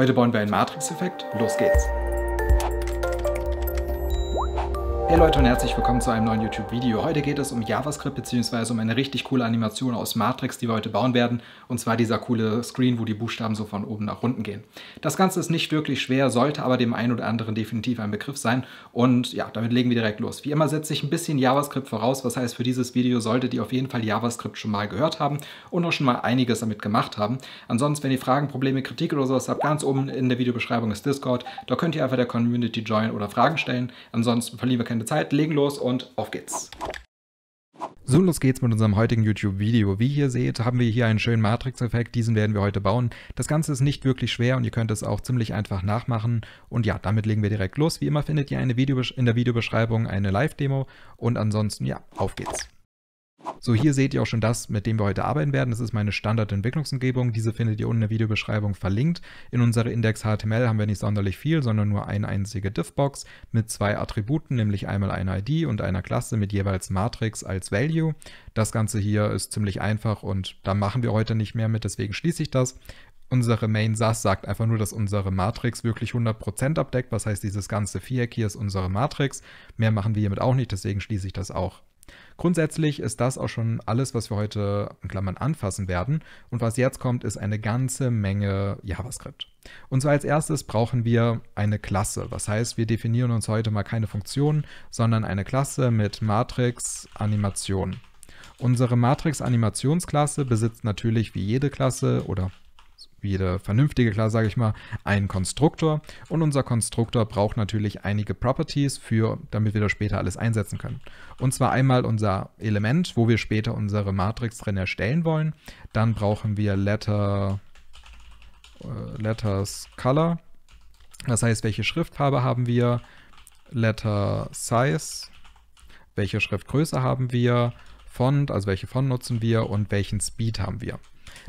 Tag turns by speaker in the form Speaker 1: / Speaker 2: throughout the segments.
Speaker 1: Heute bauen wir einen Matrix-Effekt. Los geht's! Hey Leute und herzlich willkommen zu einem neuen YouTube-Video. Heute geht es um JavaScript bzw. um eine richtig coole Animation aus Matrix, die wir heute bauen werden. Und zwar dieser coole Screen, wo die Buchstaben so von oben nach unten gehen. Das Ganze ist nicht wirklich schwer, sollte aber dem einen oder anderen definitiv ein Begriff sein. Und ja, damit legen wir direkt los. Wie immer setze ich ein bisschen JavaScript voraus, was heißt für dieses Video solltet ihr auf jeden Fall JavaScript schon mal gehört haben und auch schon mal einiges damit gemacht haben. Ansonsten, wenn ihr Fragen, Probleme, Kritik oder sowas habt, ganz oben in der Videobeschreibung ist Discord. Da könnt ihr einfach der Community joinen oder Fragen stellen. Ansonsten verlieren wir kein keine Zeit, legen los und auf geht's. So, los geht's mit unserem heutigen YouTube-Video. Wie ihr seht, haben wir hier einen schönen Matrix-Effekt, diesen werden wir heute bauen. Das Ganze ist nicht wirklich schwer und ihr könnt es auch ziemlich einfach nachmachen. Und ja, damit legen wir direkt los. Wie immer findet ihr eine Video in der Videobeschreibung eine Live-Demo und ansonsten, ja, auf geht's. So, hier seht ihr auch schon das, mit dem wir heute arbeiten werden. Das ist meine Standardentwicklungsumgebung. Diese findet ihr unten in der Videobeschreibung verlinkt. In unserer Index.html haben wir nicht sonderlich viel, sondern nur eine einzige Diffbox mit zwei Attributen, nämlich einmal einer ID und einer Klasse mit jeweils Matrix als Value. Das Ganze hier ist ziemlich einfach und da machen wir heute nicht mehr mit, deswegen schließe ich das. Unsere Main SAS sagt einfach nur, dass unsere Matrix wirklich 100% abdeckt. Was heißt, dieses ganze Viereck hier ist unsere Matrix. Mehr machen wir hiermit auch nicht, deswegen schließe ich das auch. Grundsätzlich ist das auch schon alles, was wir heute in Klammern anfassen werden. Und was jetzt kommt, ist eine ganze Menge JavaScript. Und zwar als erstes brauchen wir eine Klasse. Was heißt, wir definieren uns heute mal keine Funktion, sondern eine Klasse mit Matrix Animation. Unsere Matrix-Animationsklasse besitzt natürlich wie jede Klasse oder jede vernünftige Class, sage ich mal, einen Konstruktor. Und unser Konstruktor braucht natürlich einige Properties, für, damit wir das später alles einsetzen können. Und zwar einmal unser Element, wo wir später unsere Matrix drin erstellen wollen. Dann brauchen wir Letter, äh, Letters Color. Das heißt, welche Schriftfarbe haben wir? Letter Size. Welche Schriftgröße haben wir? Font, also welche Font nutzen wir und welchen Speed haben wir.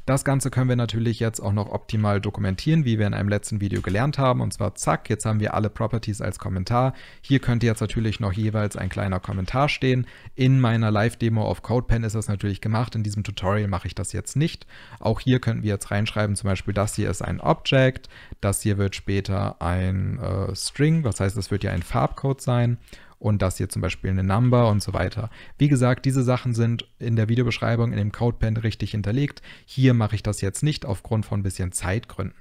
Speaker 1: Das Ganze können wir natürlich jetzt auch noch optimal dokumentieren, wie wir in einem letzten Video gelernt haben. Und zwar zack, jetzt haben wir alle Properties als Kommentar. Hier könnte jetzt natürlich noch jeweils ein kleiner Kommentar stehen. In meiner Live-Demo auf CodePen ist das natürlich gemacht. In diesem Tutorial mache ich das jetzt nicht. Auch hier könnten wir jetzt reinschreiben, zum Beispiel das hier ist ein Object, das hier wird später ein äh, String, was heißt, das wird ja ein Farbcode sein und das hier zum Beispiel eine Number und so weiter. Wie gesagt, diese Sachen sind in der Videobeschreibung in dem Codepen richtig hinterlegt. Hier mache ich das jetzt nicht aufgrund von ein bisschen Zeitgründen.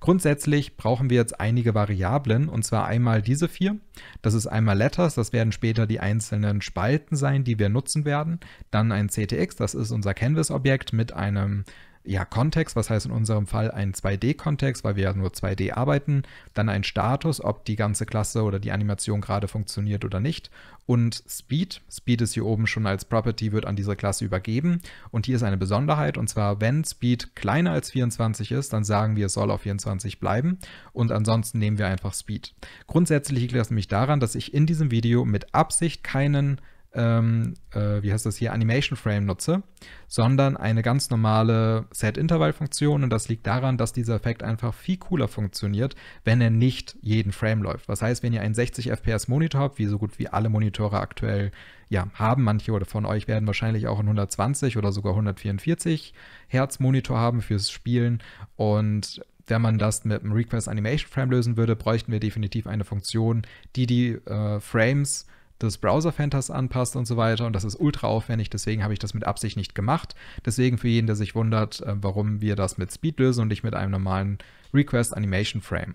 Speaker 1: Grundsätzlich brauchen wir jetzt einige Variablen, und zwar einmal diese vier. Das ist einmal Letters, das werden später die einzelnen Spalten sein, die wir nutzen werden. Dann ein CTX, das ist unser Canvas-Objekt mit einem ja, Kontext, was heißt in unserem Fall ein 2D-Kontext, weil wir ja nur 2D arbeiten, dann ein Status, ob die ganze Klasse oder die Animation gerade funktioniert oder nicht und Speed. Speed ist hier oben schon als Property, wird an diese Klasse übergeben und hier ist eine Besonderheit und zwar, wenn Speed kleiner als 24 ist, dann sagen wir, es soll auf 24 bleiben und ansonsten nehmen wir einfach Speed. Grundsätzlich liegt das nämlich daran, dass ich in diesem Video mit Absicht keinen ähm, äh, wie heißt das hier, Animation Frame nutze, sondern eine ganz normale Set-Interval-Funktion. Und das liegt daran, dass dieser Effekt einfach viel cooler funktioniert, wenn er nicht jeden Frame läuft. Was heißt, wenn ihr einen 60 FPS Monitor habt, wie so gut wie alle Monitore aktuell ja, haben, manche oder von euch werden wahrscheinlich auch einen 120 oder sogar 144 Hertz Monitor haben fürs Spielen und wenn man das mit einem Request Animation Frame lösen würde, bräuchten wir definitiv eine Funktion, die die äh, Frames äh, des Browser-Fenters anpasst und so weiter. Und das ist ultra aufwendig, deswegen habe ich das mit Absicht nicht gemacht. Deswegen für jeden, der sich wundert, äh, warum wir das mit Speed lösen und nicht mit einem normalen Request Animation Frame.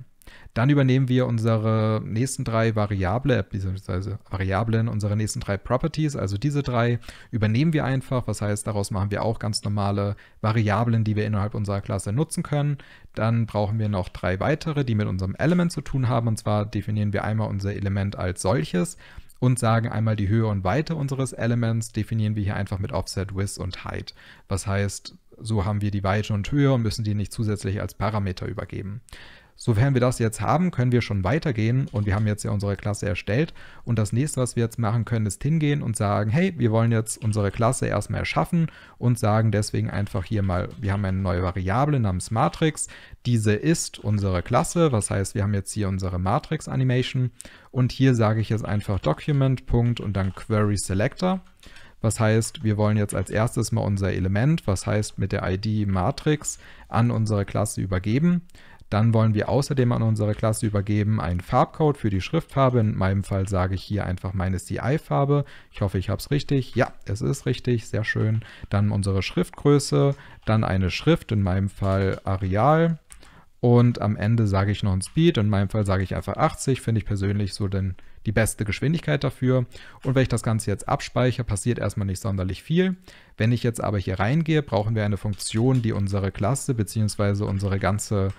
Speaker 1: Dann übernehmen wir unsere nächsten drei Variable, bzw. Variablen, unsere nächsten drei Properties, also diese drei, übernehmen wir einfach. Was heißt, daraus machen wir auch ganz normale Variablen, die wir innerhalb unserer Klasse nutzen können. Dann brauchen wir noch drei weitere, die mit unserem Element zu tun haben. Und zwar definieren wir einmal unser Element als solches und sagen einmal die Höhe und Weite unseres Elements, definieren wir hier einfach mit Offset Width und Height. Was heißt, so haben wir die Weite und Höhe und müssen die nicht zusätzlich als Parameter übergeben. Sofern wir das jetzt haben, können wir schon weitergehen und wir haben jetzt ja unsere Klasse erstellt und das nächste, was wir jetzt machen können, ist hingehen und sagen, hey, wir wollen jetzt unsere Klasse erstmal erschaffen und sagen deswegen einfach hier mal, wir haben eine neue Variable namens Matrix, diese ist unsere Klasse, was heißt, wir haben jetzt hier unsere Matrix Animation und hier sage ich jetzt einfach Document. und dann Query Selector. Was heißt, wir wollen jetzt als erstes mal unser Element, was heißt mit der ID Matrix, an unsere Klasse übergeben. Dann wollen wir außerdem an unsere Klasse übergeben einen Farbcode für die Schriftfarbe. In meinem Fall sage ich hier einfach meine CI-Farbe. Ich hoffe, ich habe es richtig. Ja, es ist richtig. Sehr schön. Dann unsere Schriftgröße. Dann eine Schrift, in meinem Fall Areal. Und am Ende sage ich noch ein Speed. In meinem Fall sage ich einfach 80. Finde ich persönlich so denn die beste Geschwindigkeit dafür. Und wenn ich das Ganze jetzt abspeichere, passiert erstmal nicht sonderlich viel. Wenn ich jetzt aber hier reingehe, brauchen wir eine Funktion, die unsere Klasse bzw. unsere ganze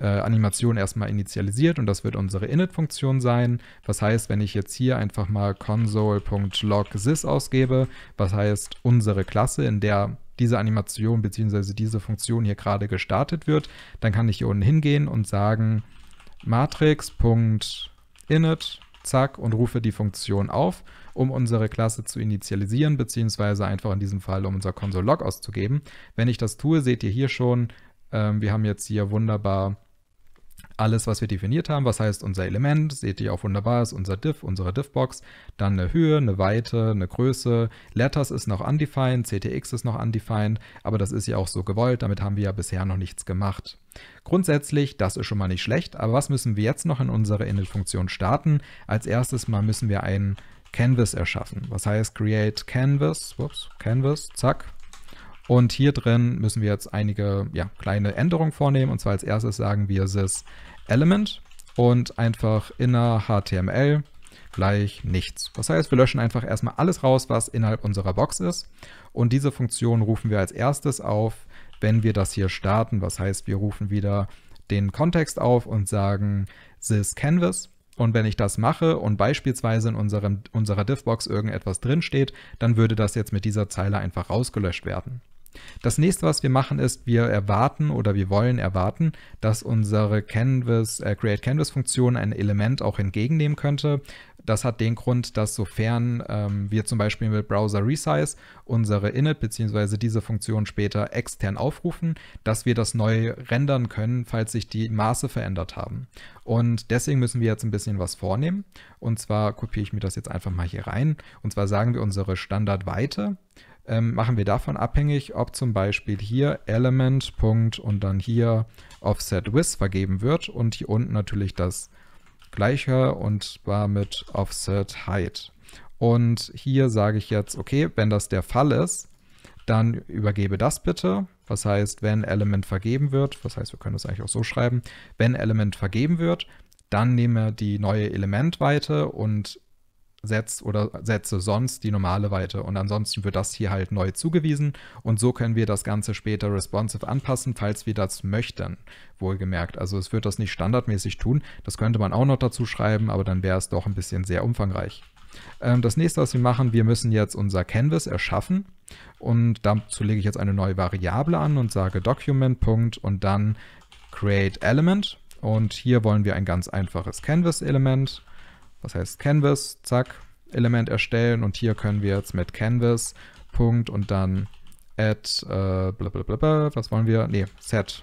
Speaker 1: äh, Animation erstmal initialisiert und das wird unsere Init-Funktion sein. Was heißt, wenn ich jetzt hier einfach mal console.log.sys ausgebe, was heißt unsere Klasse, in der diese Animation bzw. diese Funktion hier gerade gestartet wird, dann kann ich hier unten hingehen und sagen matrix.init zack und rufe die Funktion auf, um unsere Klasse zu initialisieren, bzw. einfach in diesem Fall, um unser Console-Log auszugeben. Wenn ich das tue, seht ihr hier schon, ähm, wir haben jetzt hier wunderbar alles, was wir definiert haben, was heißt unser Element, seht ihr auch wunderbar, ist unser Div, unsere Divbox, dann eine Höhe, eine Weite, eine Größe, Letters ist noch undefined, CTX ist noch undefined, aber das ist ja auch so gewollt, damit haben wir ja bisher noch nichts gemacht. Grundsätzlich, das ist schon mal nicht schlecht, aber was müssen wir jetzt noch in unsere Init-Funktion starten? Als erstes mal müssen wir einen Canvas erschaffen, was heißt create Canvas, ups, Canvas, zack, und hier drin müssen wir jetzt einige ja, kleine Änderungen vornehmen. Und zwar als erstes sagen wir sys element und einfach inner HTML gleich nichts. Das heißt, wir löschen einfach erstmal alles raus, was innerhalb unserer Box ist. Und diese Funktion rufen wir als erstes auf, wenn wir das hier starten. Was heißt, wir rufen wieder den Kontext auf und sagen sys canvas. Und wenn ich das mache und beispielsweise in unserem, unserer div irgendetwas drinsteht, dann würde das jetzt mit dieser Zeile einfach rausgelöscht werden. Das nächste, was wir machen, ist, wir erwarten oder wir wollen erwarten, dass unsere Canvas, äh, Create Canvas Funktion ein Element auch entgegennehmen könnte. Das hat den Grund, dass sofern ähm, wir zum Beispiel mit Browser Resize unsere Init bzw. diese Funktion später extern aufrufen, dass wir das neu rendern können, falls sich die Maße verändert haben. Und deswegen müssen wir jetzt ein bisschen was vornehmen. Und zwar kopiere ich mir das jetzt einfach mal hier rein. Und zwar sagen wir unsere Standardweite ähm, machen wir davon abhängig, ob zum Beispiel hier Element. Punkt und dann hier Offset with vergeben wird und hier unten natürlich das gleiche und zwar mit Offset height. Und hier sage ich jetzt, okay, wenn das der Fall ist, dann übergebe das bitte. Was heißt, wenn Element vergeben wird, was heißt, wir können das eigentlich auch so schreiben, wenn Element vergeben wird, dann nehme die neue Elementweite und setzt oder setze sonst die normale Weite. Und ansonsten wird das hier halt neu zugewiesen und so können wir das Ganze später responsive anpassen, falls wir das möchten, wohlgemerkt. Also es wird das nicht standardmäßig tun, das könnte man auch noch dazu schreiben, aber dann wäre es doch ein bisschen sehr umfangreich. Ähm, das nächste, was wir machen, wir müssen jetzt unser Canvas erschaffen und dazu lege ich jetzt eine neue Variable an und sage Document. und dann create element und hier wollen wir ein ganz einfaches Canvas-Element was heißt Canvas, zack, Element erstellen und hier können wir jetzt mit Canvas, Punkt und dann add, äh, blablabla, was wollen wir? Ne, set,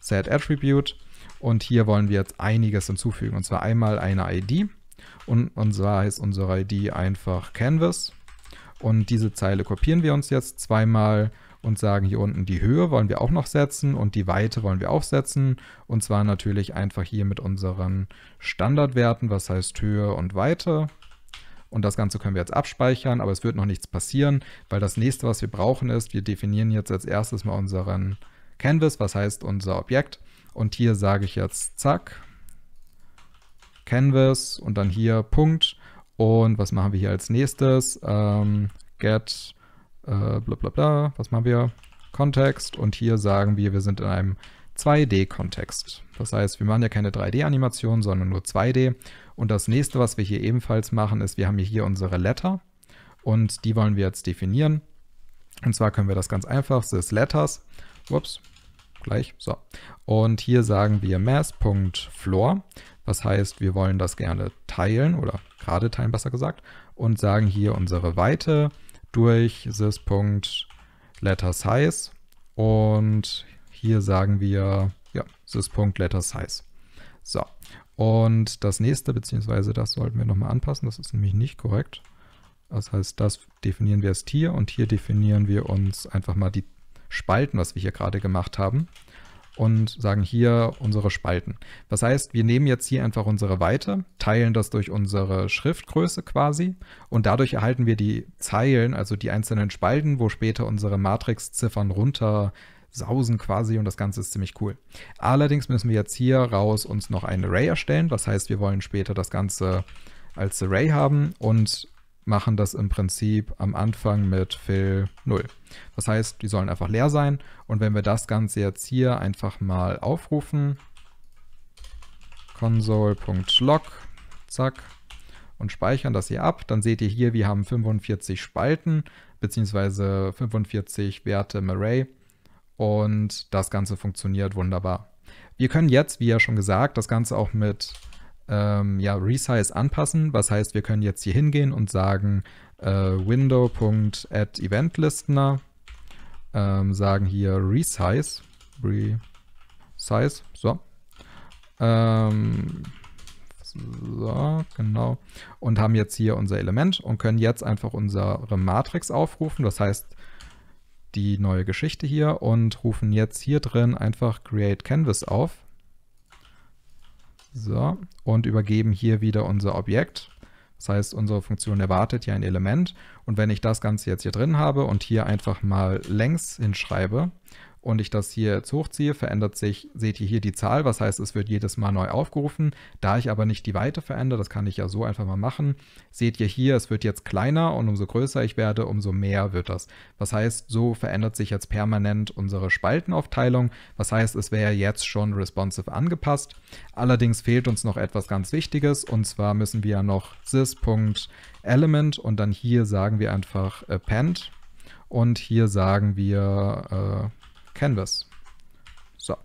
Speaker 1: set attribute und hier wollen wir jetzt einiges hinzufügen und zwar einmal eine ID und, und zwar heißt unsere ID einfach Canvas und diese Zeile kopieren wir uns jetzt zweimal und sagen hier unten die Höhe wollen wir auch noch setzen und die Weite wollen wir auch setzen. Und zwar natürlich einfach hier mit unseren Standardwerten, was heißt Höhe und Weite. Und das Ganze können wir jetzt abspeichern, aber es wird noch nichts passieren, weil das nächste, was wir brauchen, ist, wir definieren jetzt als erstes mal unseren Canvas, was heißt unser Objekt. Und hier sage ich jetzt zack, Canvas und dann hier Punkt. Und was machen wir hier als nächstes? Ähm, get äh, bla bla bla, was machen wir? Kontext und hier sagen wir, wir sind in einem 2D-Kontext. Das heißt, wir machen ja keine 3D-Animation, sondern nur 2D. Und das nächste, was wir hier ebenfalls machen, ist, wir haben hier unsere Letter und die wollen wir jetzt definieren. Und zwar können wir das ganz einfach, sys letters, ups, gleich, so. Und hier sagen wir mass.floor, das heißt, wir wollen das gerne teilen oder gerade teilen, besser gesagt, und sagen hier unsere Weite, durch sys.letterSize und hier sagen wir ja, sys.letterSize. So, und das nächste, beziehungsweise das sollten wir nochmal anpassen, das ist nämlich nicht korrekt. Das heißt, das definieren wir erst hier und hier definieren wir uns einfach mal die Spalten, was wir hier gerade gemacht haben und sagen hier unsere Spalten. Das heißt, wir nehmen jetzt hier einfach unsere Weite, teilen das durch unsere Schriftgröße quasi und dadurch erhalten wir die Zeilen, also die einzelnen Spalten, wo später unsere Matrixziffern runter sausen quasi und das Ganze ist ziemlich cool. Allerdings müssen wir jetzt hier raus uns noch ein Array erstellen. Das heißt, wir wollen später das Ganze als Array haben und machen das im Prinzip am Anfang mit Fill 0. Das heißt, die sollen einfach leer sein. Und wenn wir das Ganze jetzt hier einfach mal aufrufen, console.log, zack, und speichern das hier ab, dann seht ihr hier, wir haben 45 Spalten beziehungsweise 45 Werte im Array und das Ganze funktioniert wunderbar. Wir können jetzt, wie ja schon gesagt, das Ganze auch mit ähm, ja, Resize anpassen. Was heißt, wir können jetzt hier hingehen und sagen äh, window.addEventListener, ähm, sagen hier Resize, Resize, so. Ähm, so, genau. Und haben jetzt hier unser Element und können jetzt einfach unsere Matrix aufrufen. Das heißt, die neue Geschichte hier und rufen jetzt hier drin einfach Create Canvas auf so, und übergeben hier wieder unser Objekt. Das heißt, unsere Funktion erwartet hier ein Element. Und wenn ich das Ganze jetzt hier drin habe und hier einfach mal längs hinschreibe und ich das hier jetzt hochziehe, verändert sich, seht ihr hier die Zahl, was heißt, es wird jedes Mal neu aufgerufen. Da ich aber nicht die Weite verändere, das kann ich ja so einfach mal machen, seht ihr hier, es wird jetzt kleiner und umso größer ich werde, umso mehr wird das. Was heißt, so verändert sich jetzt permanent unsere Spaltenaufteilung. Was heißt, es wäre jetzt schon responsive angepasst. Allerdings fehlt uns noch etwas ganz Wichtiges und zwar müssen wir noch sys.element und dann hier sagen wir einfach append äh, und hier sagen wir äh, Canvas. So,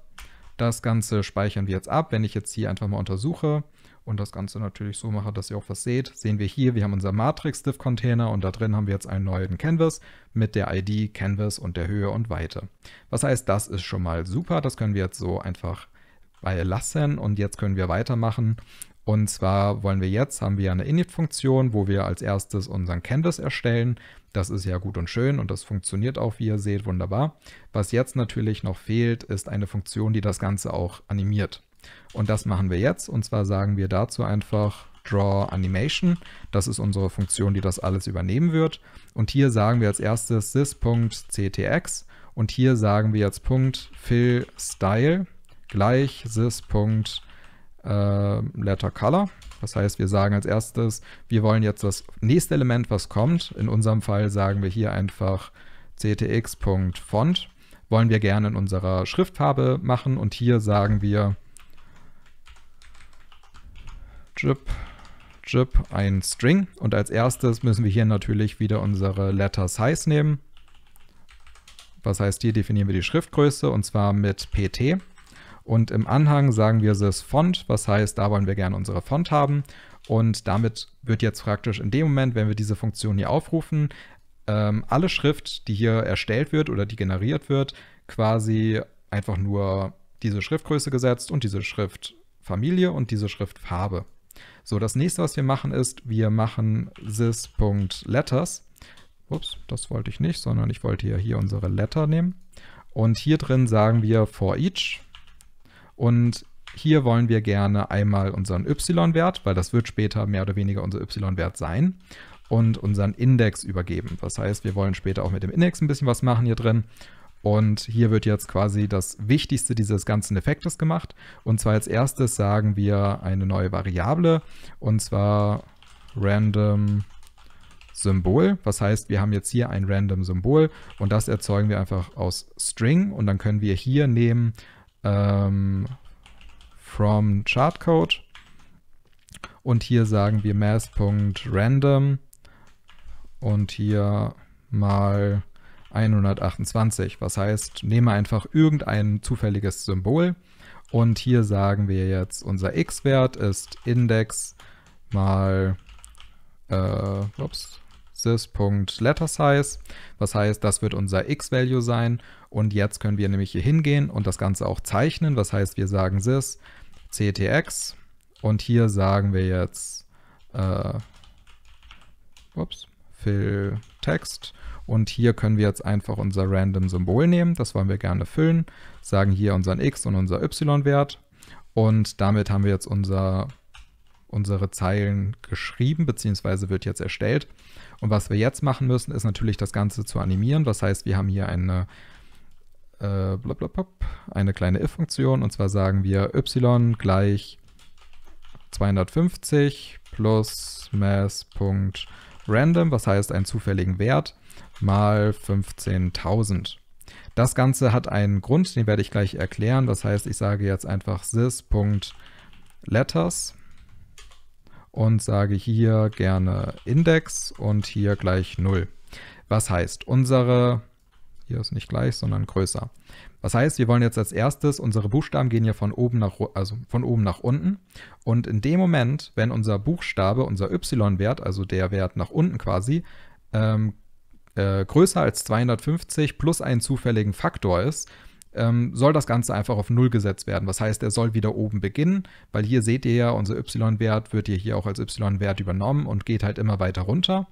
Speaker 1: das Ganze speichern wir jetzt ab. Wenn ich jetzt hier einfach mal untersuche und das Ganze natürlich so mache, dass ihr auch was seht, sehen wir hier, wir haben unser Matrix-Div-Container und da drin haben wir jetzt einen neuen Canvas mit der ID Canvas und der Höhe und Weite. Was heißt, das ist schon mal super, das können wir jetzt so einfach bei lassen und jetzt können wir weitermachen und zwar wollen wir jetzt, haben wir ja eine Init-Funktion, wo wir als erstes unseren Canvas erstellen. Das ist ja gut und schön und das funktioniert auch, wie ihr seht, wunderbar. Was jetzt natürlich noch fehlt, ist eine Funktion, die das Ganze auch animiert. Und das machen wir jetzt. Und zwar sagen wir dazu einfach Draw Animation. Das ist unsere Funktion, die das alles übernehmen wird. Und hier sagen wir als erstes sys.ctx und hier sagen wir jetzt Punkt gleich sys.ctx äh, Letter Color. Das heißt, wir sagen als erstes, wir wollen jetzt das nächste Element, was kommt. In unserem Fall sagen wir hier einfach ctx.font. Wollen wir gerne in unserer Schriftfarbe machen und hier sagen wir jip, jip, ein String. Und als erstes müssen wir hier natürlich wieder unsere Letter Size nehmen. Was heißt, hier definieren wir die Schriftgröße und zwar mit pt. Und im Anhang sagen wir das Font, was heißt, da wollen wir gerne unsere Font haben. Und damit wird jetzt praktisch in dem Moment, wenn wir diese Funktion hier aufrufen, ähm, alle Schrift, die hier erstellt wird oder die generiert wird, quasi einfach nur diese Schriftgröße gesetzt und diese Schriftfamilie und diese Schriftfarbe. So, das nächste, was wir machen, ist, wir machen sys.letters. Ups, das wollte ich nicht, sondern ich wollte ja hier unsere Letter nehmen. Und hier drin sagen wir for each und hier wollen wir gerne einmal unseren y-Wert, weil das wird später mehr oder weniger unser y-Wert sein, und unseren Index übergeben. Das heißt, wir wollen später auch mit dem Index ein bisschen was machen hier drin. Und hier wird jetzt quasi das Wichtigste dieses ganzen Effektes gemacht. Und zwar als erstes sagen wir eine neue Variable, und zwar random Symbol. Was heißt, wir haben jetzt hier ein random Symbol und das erzeugen wir einfach aus String und dann können wir hier nehmen ähm, from Chartcode. Und hier sagen wir mass.random und hier mal 128. Was heißt, nehme einfach irgendein zufälliges Symbol und hier sagen wir jetzt, unser x-Wert ist Index mal, äh, ups, this.letterSize. Was heißt, das wird unser x-Value sein. Und jetzt können wir nämlich hier hingehen und das Ganze auch zeichnen. Was heißt, wir sagen this ctx und hier sagen wir jetzt äh, ups, fill text und hier können wir jetzt einfach unser random Symbol nehmen, das wollen wir gerne füllen, sagen hier unseren x und unser y-Wert und damit haben wir jetzt unser unsere Zeilen geschrieben, bzw. wird jetzt erstellt. Und was wir jetzt machen müssen, ist natürlich das Ganze zu animieren. Das heißt, wir haben hier eine, äh, eine kleine if-Funktion und zwar sagen wir y gleich 250 plus mass.random, was heißt einen zufälligen Wert, mal 15.000. Das Ganze hat einen Grund, den werde ich gleich erklären. Das heißt, ich sage jetzt einfach sys.letters und sage hier gerne Index und hier gleich 0. Was heißt, unsere, hier ist nicht gleich, sondern größer. Was heißt, wir wollen jetzt als erstes, unsere Buchstaben gehen ja von oben nach, also von oben nach unten. Und in dem Moment, wenn unser Buchstabe, unser Y-Wert, also der Wert nach unten quasi, ähm, äh, größer als 250 plus einen zufälligen Faktor ist, ähm, soll das Ganze einfach auf Null gesetzt werden. Was heißt, er soll wieder oben beginnen, weil hier seht ihr ja, unser y-Wert wird hier, hier auch als y-Wert übernommen und geht halt immer weiter runter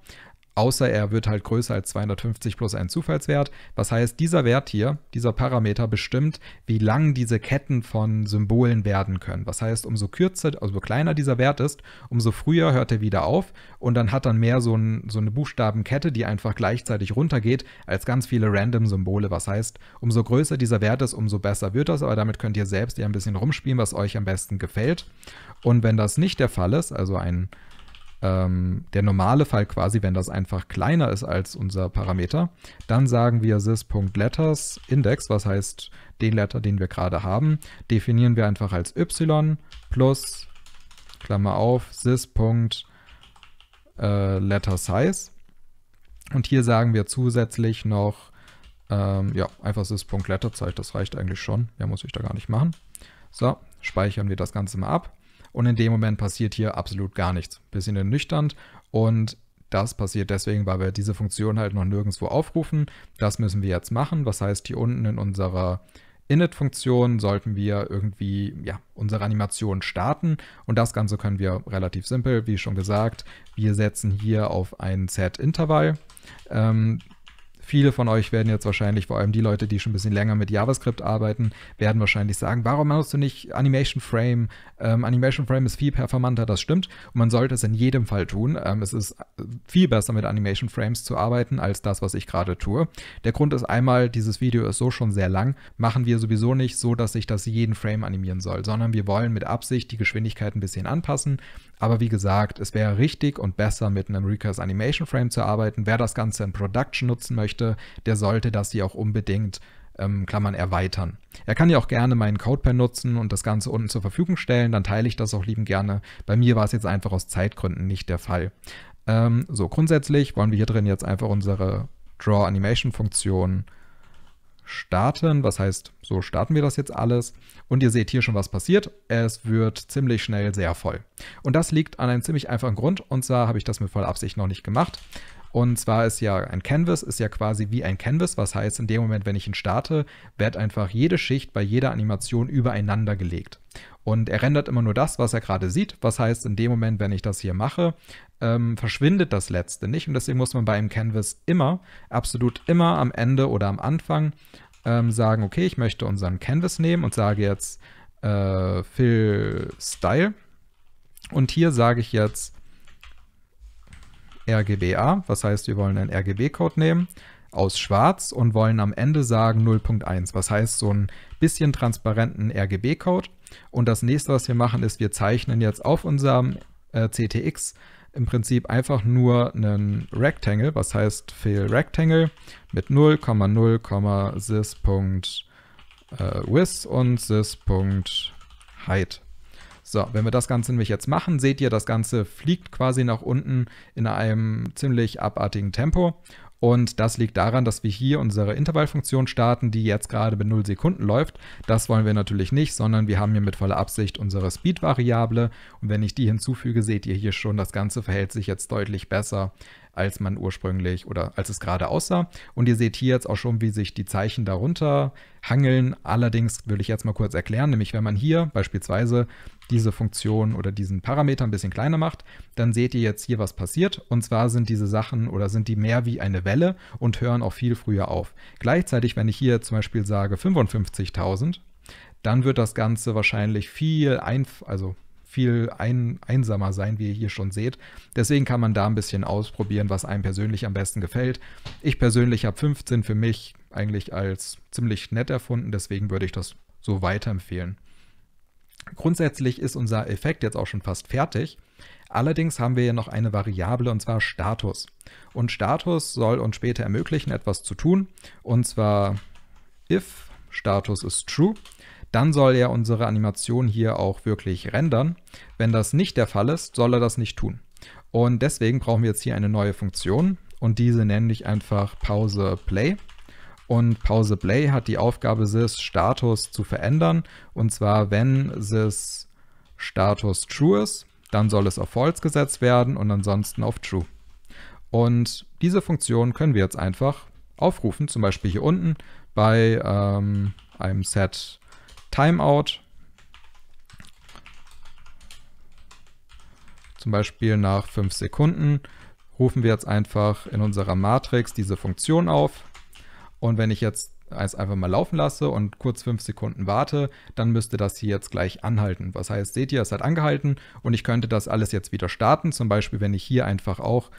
Speaker 1: außer er wird halt größer als 250 plus ein Zufallswert. Was heißt, dieser Wert hier, dieser Parameter bestimmt, wie lang diese Ketten von Symbolen werden können. Was heißt, umso kürzer, also kleiner dieser Wert ist, umso früher hört er wieder auf und dann hat dann mehr so, ein, so eine Buchstabenkette, die einfach gleichzeitig runtergeht, als ganz viele random Symbole. Was heißt, umso größer dieser Wert ist, umso besser wird das, aber damit könnt ihr selbst ja ein bisschen rumspielen, was euch am besten gefällt. Und wenn das nicht der Fall ist, also ein ähm, der normale Fall quasi, wenn das einfach kleiner ist als unser Parameter, dann sagen wir sys.letters-index, was heißt den Letter, den wir gerade haben, definieren wir einfach als y plus, Klammer auf, sys.lettersize. Und hier sagen wir zusätzlich noch, ähm, ja, einfach sysletter das reicht eigentlich schon, mehr muss ich da gar nicht machen. So, speichern wir das Ganze mal ab. Und in dem Moment passiert hier absolut gar nichts. Bisschen ernüchternd. Und das passiert deswegen, weil wir diese Funktion halt noch nirgendwo aufrufen. Das müssen wir jetzt machen. Was heißt, hier unten in unserer Init-Funktion sollten wir irgendwie ja, unsere Animation starten. Und das Ganze können wir relativ simpel, wie schon gesagt. Wir setzen hier auf ein Set-Intervall. Ähm, Viele von euch werden jetzt wahrscheinlich, vor allem die Leute, die schon ein bisschen länger mit JavaScript arbeiten, werden wahrscheinlich sagen, warum machst du nicht Animation Frame? Ähm, Animation Frame ist viel performanter, das stimmt. Und man sollte es in jedem Fall tun. Ähm, es ist äh, viel besser, mit Animation Frames zu arbeiten, als das, was ich gerade tue. Der Grund ist einmal, dieses Video ist so schon sehr lang. Machen wir sowieso nicht so, dass ich das jeden Frame animieren soll, sondern wir wollen mit Absicht die Geschwindigkeit ein bisschen anpassen. Aber wie gesagt, es wäre richtig und besser, mit einem Recurse Animation Frame zu arbeiten. Wer das Ganze in Production nutzen möchte, möchte, der sollte das hier auch unbedingt ähm, Klammern erweitern. Er kann ja auch gerne meinen Codepen nutzen und das Ganze unten zur Verfügung stellen, dann teile ich das auch lieben gerne. Bei mir war es jetzt einfach aus Zeitgründen nicht der Fall. Ähm, so, grundsätzlich wollen wir hier drin jetzt einfach unsere Draw Animation Funktion starten. Was heißt, so starten wir das jetzt alles. Und ihr seht hier schon, was passiert. Es wird ziemlich schnell sehr voll. Und das liegt an einem ziemlich einfachen Grund. Und zwar habe ich das mit voller Absicht noch nicht gemacht. Und zwar ist ja ein Canvas, ist ja quasi wie ein Canvas, was heißt, in dem Moment, wenn ich ihn starte, wird einfach jede Schicht bei jeder Animation übereinander gelegt. Und er rendert immer nur das, was er gerade sieht, was heißt, in dem Moment, wenn ich das hier mache, ähm, verschwindet das letzte nicht. Und deswegen muss man bei einem Canvas immer, absolut immer am Ende oder am Anfang ähm, sagen, okay, ich möchte unseren Canvas nehmen und sage jetzt äh, Fill Style. Und hier sage ich jetzt RGBA, was heißt, wir wollen einen RGB-Code nehmen aus schwarz und wollen am Ende sagen 0.1, was heißt so ein bisschen transparenten RGB-Code. Und das nächste, was wir machen, ist, wir zeichnen jetzt auf unserem äh, CTX im Prinzip einfach nur einen Rectangle, was heißt fill Rectangle mit 0,0, äh, und sys.height. So, wenn wir das Ganze nämlich jetzt machen, seht ihr, das Ganze fliegt quasi nach unten in einem ziemlich abartigen Tempo. Und das liegt daran, dass wir hier unsere Intervallfunktion starten, die jetzt gerade bei 0 Sekunden läuft. Das wollen wir natürlich nicht, sondern wir haben hier mit voller Absicht unsere Speed-Variable. Und wenn ich die hinzufüge, seht ihr hier schon, das Ganze verhält sich jetzt deutlich besser, als man ursprünglich oder als es gerade aussah. Und ihr seht hier jetzt auch schon, wie sich die Zeichen darunter hangeln. Allerdings würde ich jetzt mal kurz erklären, nämlich wenn man hier beispielsweise diese Funktion oder diesen Parameter ein bisschen kleiner macht, dann seht ihr jetzt hier, was passiert. Und zwar sind diese Sachen oder sind die mehr wie eine Welle und hören auch viel früher auf. Gleichzeitig, wenn ich hier zum Beispiel sage 55.000, dann wird das Ganze wahrscheinlich viel einf also viel ein, einsamer sein, wie ihr hier schon seht. Deswegen kann man da ein bisschen ausprobieren, was einem persönlich am besten gefällt. Ich persönlich habe 15 für mich eigentlich als ziemlich nett erfunden, deswegen würde ich das so weiterempfehlen. Grundsätzlich ist unser Effekt jetzt auch schon fast fertig. Allerdings haben wir hier noch eine Variable und zwar Status. Und Status soll uns später ermöglichen, etwas zu tun. Und zwar if Status ist true, dann soll er unsere Animation hier auch wirklich rendern. Wenn das nicht der Fall ist, soll er das nicht tun. Und deswegen brauchen wir jetzt hier eine neue Funktion und diese nenne ich einfach Pause Play. Und PausePlay hat die Aufgabe, this Status zu verändern. Und zwar, wenn this Status true ist, dann soll es auf false gesetzt werden und ansonsten auf true. Und diese Funktion können wir jetzt einfach aufrufen, zum Beispiel hier unten bei ähm, einem Set Timeout. Zum Beispiel nach 5 Sekunden rufen wir jetzt einfach in unserer Matrix diese Funktion auf. Und wenn ich jetzt es einfach mal laufen lasse und kurz fünf Sekunden warte, dann müsste das hier jetzt gleich anhalten. Was heißt, seht ihr, es hat angehalten und ich könnte das alles jetzt wieder starten. Zum Beispiel, wenn ich hier einfach auch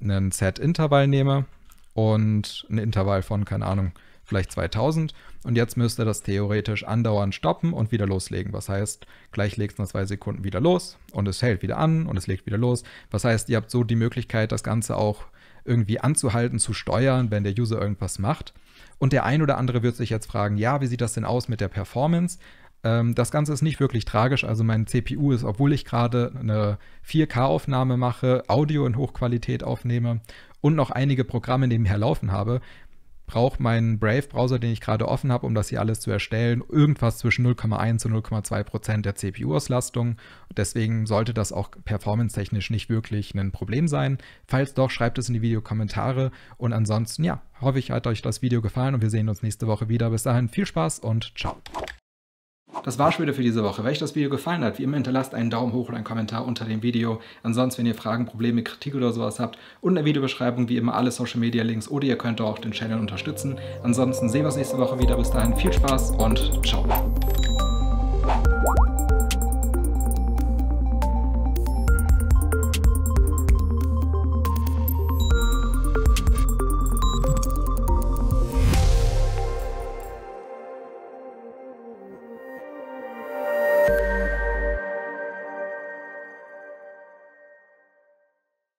Speaker 1: einen Set-Intervall nehme und ein Intervall von, keine Ahnung, vielleicht 2000 und jetzt müsste das theoretisch andauernd stoppen und wieder loslegen. Was heißt, gleich legt es nach zwei Sekunden wieder los und es hält wieder an und es legt wieder los. Was heißt, ihr habt so die Möglichkeit, das Ganze auch irgendwie anzuhalten, zu steuern, wenn der User irgendwas macht. Und der ein oder andere wird sich jetzt fragen, ja, wie sieht das denn aus mit der Performance? Ähm, das Ganze ist nicht wirklich tragisch. Also mein CPU ist, obwohl ich gerade eine 4K-Aufnahme mache, Audio in Hochqualität aufnehme und noch einige Programme nebenher laufen habe, brauche meinen Brave-Browser, den ich gerade offen habe, um das hier alles zu erstellen, irgendwas zwischen 0,1 und 0,2 Prozent der CPU-Auslastung. Deswegen sollte das auch performance-technisch nicht wirklich ein Problem sein. Falls doch, schreibt es in die Videokommentare. Und ansonsten, ja, hoffe ich, hat euch das Video gefallen und wir sehen uns nächste Woche wieder. Bis dahin, viel Spaß und ciao. Das war schon wieder für diese Woche. Wenn euch das Video gefallen hat, wie immer hinterlasst einen Daumen hoch oder einen Kommentar unter dem Video. Ansonsten, wenn ihr Fragen, Probleme, Kritik oder sowas habt, unten in der Videobeschreibung wie immer alle Social Media Links oder ihr könnt auch den Channel unterstützen. Ansonsten sehen wir uns nächste Woche wieder. Bis dahin viel Spaß und ciao.